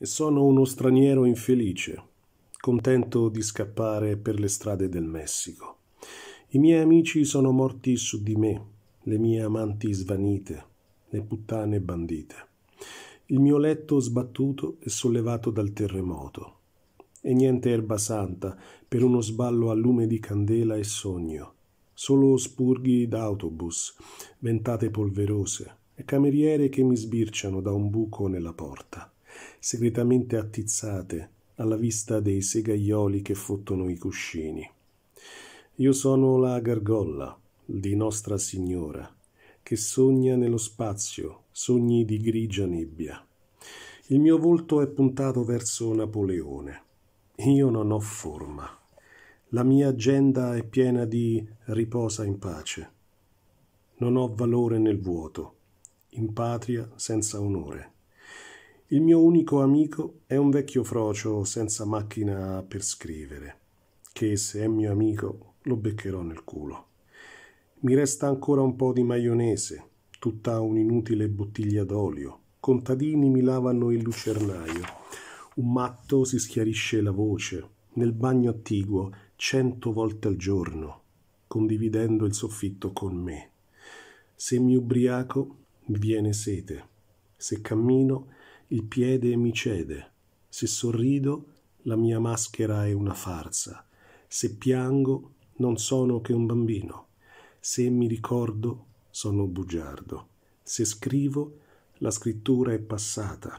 e sono uno straniero infelice, contento di scappare per le strade del Messico. I miei amici sono morti su di me, le mie amanti svanite, le puttane bandite. Il mio letto sbattuto e sollevato dal terremoto. E niente erba santa per uno sballo a lume di candela e sogno. Solo spurghi d'autobus, ventate polverose e cameriere che mi sbirciano da un buco nella porta segretamente attizzate alla vista dei segaioli che fottono i cuscini. Io sono la gargolla di Nostra Signora, che sogna nello spazio, sogni di grigia nebbia. Il mio volto è puntato verso Napoleone. Io non ho forma. La mia agenda è piena di riposa in pace. Non ho valore nel vuoto, in patria senza onore. Il mio unico amico è un vecchio frocio senza macchina per scrivere, che se è mio amico lo beccherò nel culo. Mi resta ancora un po' di maionese, tutta un'inutile bottiglia d'olio. Contadini mi lavano il lucernaio. Un matto si schiarisce la voce, nel bagno attiguo, cento volte al giorno, condividendo il soffitto con me. Se mi ubriaco, mi viene sete. Se cammino, il piede mi cede. Se sorrido, la mia maschera è una farsa. Se piango, non sono che un bambino. Se mi ricordo, sono bugiardo. Se scrivo, la scrittura è passata.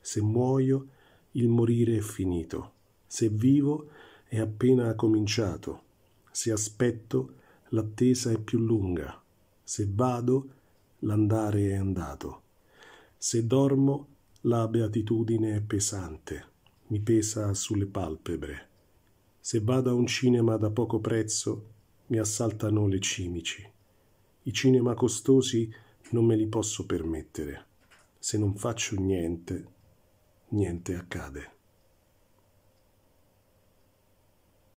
Se muoio, il morire è finito. Se vivo, è appena cominciato. Se aspetto, l'attesa è più lunga. Se vado, l'andare è andato. Se dormo, la beatitudine è pesante, mi pesa sulle palpebre. Se vado a un cinema da poco prezzo, mi assaltano le cimici. I cinema costosi non me li posso permettere. Se non faccio niente, niente accade.